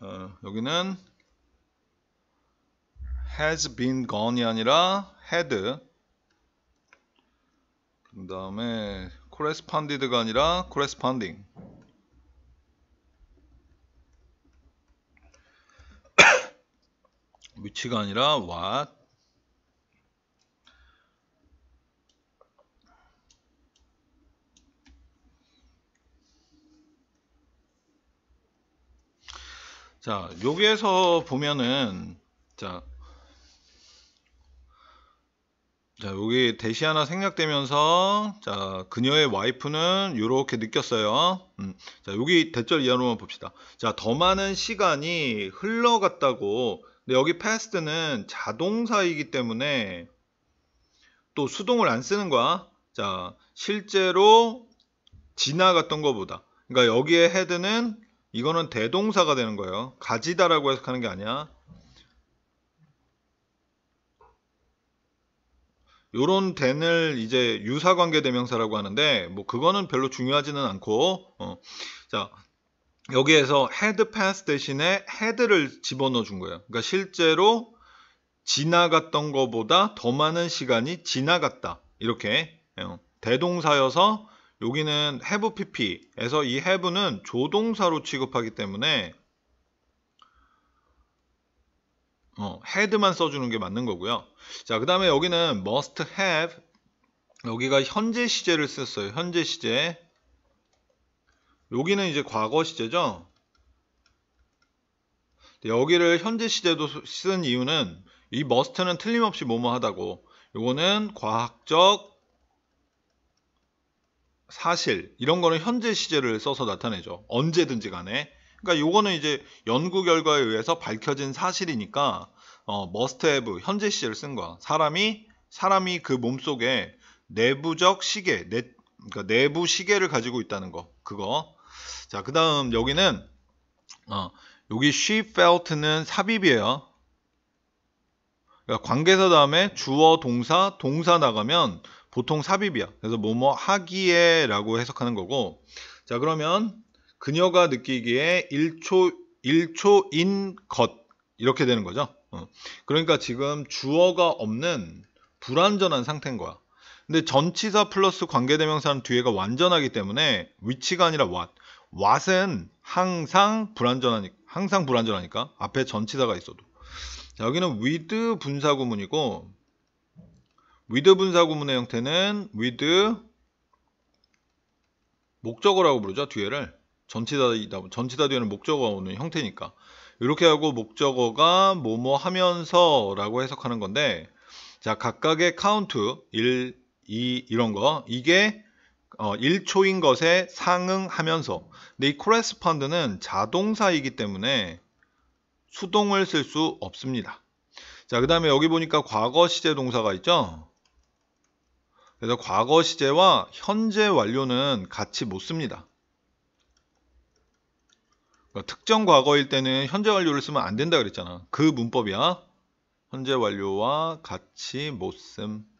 자, 여기는 has been gone이 아니라 had 그 다음에 corresponded가 아니라 corresponding 위치가 아니라 what 자, 여기에서 보면은 자, 자, 여기 대시 하나 생략되면서 자, 그녀의 와이프는 이렇게 느꼈어요. 음, 자, 여기 대절 이하로만 봅시다. 자, 더 많은 시간이 흘러갔다고. 근데 여기 past는 자동사이기 때문에 또 수동을 안 쓰는 거야. 자, 실제로 지나갔던 것보다. 그러니까 여기에 헤드는 이거는 대동사가 되는 거예요. 가지다라고 해석하는 게 아니야. 요런 된을 이제 유사관계 대명사라고 하는데 뭐 그거는 별로 중요하지는 않고 어. 자 여기에서 헤드 패스 대신에 헤드를 집어넣어 준 거예요. 그러니까 실제로 지나갔던 것보다 더 많은 시간이 지나갔다. 이렇게 어. 대동사여서 여기는 have pp에서 이 have는 조동사로 취급하기 때문에 어, head만 써주는 게 맞는 거고요. 자, 그 다음에 여기는 must have 여기가 현재 시제를 썼어요. 현재 시제 여기는 이제 과거 시제죠. 여기를 현재 시제도 쓴 이유는 이 must는 틀림없이 뭐뭐 하다고 요거는 과학적 사실 이런 거는 현재 시제를 써서 나타내죠. 언제든지 간에. 그러니까 요거는 이제 연구 결과에 의해서 밝혀진 사실이니까 어, must have 현재 시제를 쓴 거야. 사람이 사람이 그 몸속에 내부적 시계, 내, 그러니까 내부 시계를 가지고 있다는 거. 그거. 자, 그다음 여기는 어, 여기 she felt는 삽입이에요. 그러니까 관계사 다음에 주어 동사 동사 나가면 보통 삽입이야. 그래서 뭐뭐 하기에라고 해석하는 거고. 자, 그러면 그녀가 느끼기에 1초 1초인 것 이렇게 되는 거죠. 어. 그러니까 지금 주어가 없는 불완전한 상태인 거야. 근데 전치사 플러스 관계대명사는 뒤에가 완전하기 때문에 위치가 아니라 what. what은 항상 불완전하니까 항상 불완전하니까 앞에 전치사가 있어도. 자, 여기는 with 분사구문이고 with 분사 구문의 형태는 with 목적어라고 부르죠. 뒤에를 전치다 전치다 뒤에는 목적어가 오는 형태니까 이렇게 하고 목적어가 뭐뭐 하면서라고 해석하는 건데 자 각각의 카운트 1, 2 이런 거 이게 어, 1초인 것에 상응하면서 근데 이 코레스펀드는 자동사이기 때문에 수동을 쓸 수 없습니다. 자, 그 다음에 여기 보니까 과거 시제 동사가 있죠? 그래서 과거 시제와 현재 완료는 같이 못 씁니다. 그러니까 특정 과거일 때는 현재 완료를 쓰면 안 된다 그랬잖아. 그 문법이야. 현재 완료와 같이 못 씀.